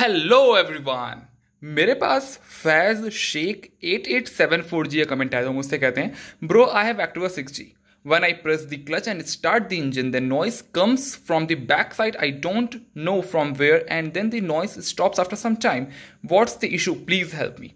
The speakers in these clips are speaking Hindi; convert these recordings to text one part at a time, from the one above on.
हेलो एवरीवन मेरे पास Faiz Shaikh eight eight seven four G का कमेंट आया तो मुझसे कहते हैं bro I have active six G one I press the clutch and start the engine the noise comes from the back side I don't know from where and then the noise stops after some time what's the issue please help me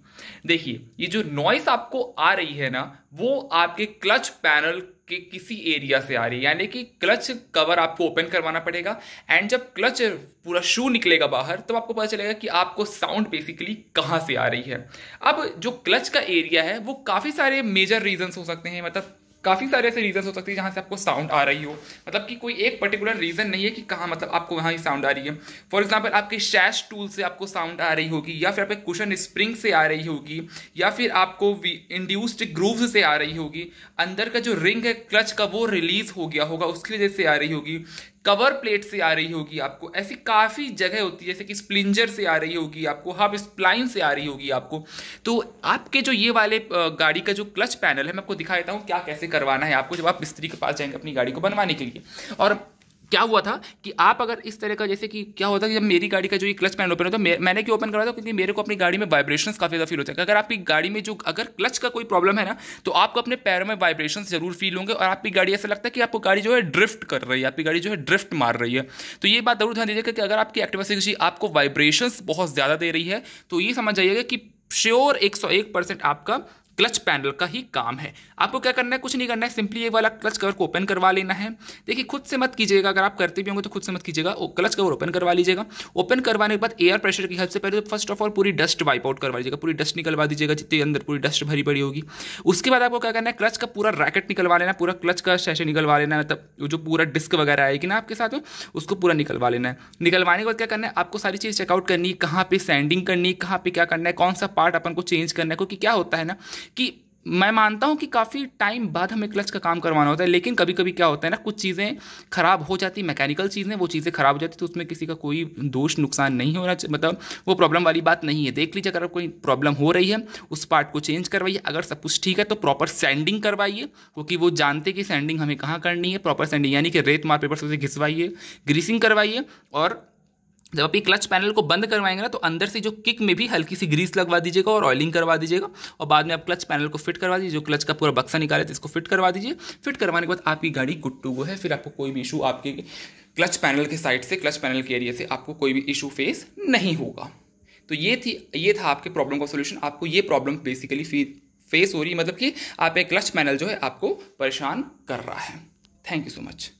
देखिए ये जो नॉइस आपको आ रही है ना वो आपके क्लच पैनल के किसी एरिया से आ रही है यानी कि क्लच कवर आपको ओपन करवाना पड़ेगा एंड जब क्लच पूरा शू निकलेगा बाहर तब तो आपको पता चलेगा कि आपको साउंड बेसिकली कहाँ से आ रही है अब जो क्लच का एरिया है वो काफ़ी सारे मेजर रीजंस हो सकते हैं मतलब काफ़ी सारे ऐसे रीजन हो सकते हैं जहाँ से आपको साउंड आ रही हो मतलब कि कोई एक पर्टिकुलर रीज़न नहीं है कि कहाँ मतलब आपको वहाँ ही साउंड आ रही है फॉर एग्जाम्पल आपके शैश टूल से आपको साउंड आ रही होगी या फिर आपके कुशन स्प्रिंग से आ रही होगी या फिर आपको इंड्यूस्ड ग्रूव से आ रही होगी अंदर का जो रिंग है क्लच का वो रिलीज हो गया होगा उसकी वजह से आ रही होगी कवर प्लेट से आ रही होगी आपको ऐसी काफ़ी जगह होती है जैसे कि स्प्लिंजर से आ रही होगी आपको हब स्प्लाइन से आ रही होगी आपको तो आपके जो ये वाले गाड़ी का जो क्लच पैनल है मैं आपको दिखा देता हूँ क्या कैसे करवाना है आपको जब आप मिस्त्री के पास जाएंगे अपनी गाड़ी को बनवाने के लिए और क्या हुआ था कि आप अगर इस तरह का जैसे कि क्या होता है जब मेरी गाड़ी का जो ये क्लच पैनल ओपन होता है मैंने क्यों ओपन करा था क्योंकि मेरे को अपनी गाड़ी में वाइब्रेशन काफ़ी ज़्यादा फील होता है अगर आपकी गाड़ी में जो अगर क्लच का कोई प्रॉब्लम है ना तो आपको अपने पैरों में वाइब्रेशन जरूर फील होंगे और आपकी गाड़ी ऐसा लगता है कि आपको गाड़ी जो है ड्रिफ्ट कर रही है आपकी गाड़ी जो है ड्रिफ्ट मार रही है तो ये बात जरूर ध्यान दीजिएगा कि अगर आपकी एक्टिव सी आपको वाइब्रेशन बहुत ज़्यादा दे रही है तो ये समझ जाइएगा कि श्योर एक सौ एक परसेंट आपका क्लच पैनल का ही काम है आपको क्या करना है कुछ नहीं करना है सिंपली ये वाला क्लच कवर को ओपन करवा लेना है देखिए खुद से मत कीजिएगा अगर आप करते भी होंगे तो खुद से मत कीजिएगा क्लच कवर ओपन करवा लीजिएगा ओपन करवाने के बाद एयर प्रेशर की हेल्प से पहले तो फर्स्ट ऑफ ऑल पूरी डस्ट वाइप आउट करवा लीजिएगा पूरी डस्ट निकलवा दीजिएगा जितने अंदर पूरी डस्ट भरी पड़ी होगी उसके बाद आपको क्या करना है क्लच का पूरा रैकेट निकलवा लेना पूरा क्लच का शैशे निकलवा लेना मतलब जो पूरा डिस्क वगैरह आएगी ना आपके साथ में उसको पूरा निकलवा लेना है निकलवाने के बाद क्या करना है आपको सारी चीज़ चेकआउट करनी है कहाँ पर सैंडिंग करनी है कहाँ पर क्या करना है कौन सा पार्ट अपन को चेंज करना है क्योंकि क्या होता है ना कि मैं मानता हूँ कि काफ़ी टाइम बाद हमें क्लच का काम करवाना होता है लेकिन कभी कभी क्या होता है ना कुछ चीज़ें ख़राब हो जाती मैकेनिकल चीज़ें वो चीज़ें ख़राब हो जाती तो उसमें किसी का कोई दोष नुकसान नहीं होना चाहिए मतलब वो प्रॉब्लम वाली बात नहीं है देख लीजिए अगर कोई प्रॉब्लम हो रही है उस पार्ट को चेंज करवाइए अगर सब कुछ ठीक है तो प्रॉपर सेंडिंग करवाइए क्योंकि वो जानते कि सेंडिंग हमें कहाँ करनी है प्रॉपर सेंडिंग यानी कि रेत मार पेपर से उसे घिसवाइए ग्रीसिंग करवाइए और जब आप ये क्लच पैनल को बंद करवाएंगे ना तो अंदर से जो किक में भी हल्की सी ग्रीस लगवा दीजिएगा और ऑयलिंग करवा दीजिएगा और बाद में आप क्लच पैनल को फिट करवा दीजिए जो क्लच का पूरा बक्सा निकाले थे इसको फिट करवा दीजिए फिट करवाने के बाद आपकी गाड़ी गुड टू गो है फिर आपको कोई भी इशू आपके क्लच पैनल के साइड से क्लच पैनल के एरिया से आपको कोई भी इशू फेस नहीं होगा तो ये थी ये था आपके प्रॉब्लम का सोल्यूशन आपको ये प्रॉब्लम बेसिकली फेस हो रही है मतलब कि आप एक क्लच पैनल जो है आपको परेशान कर रहा है थैंक यू सो मच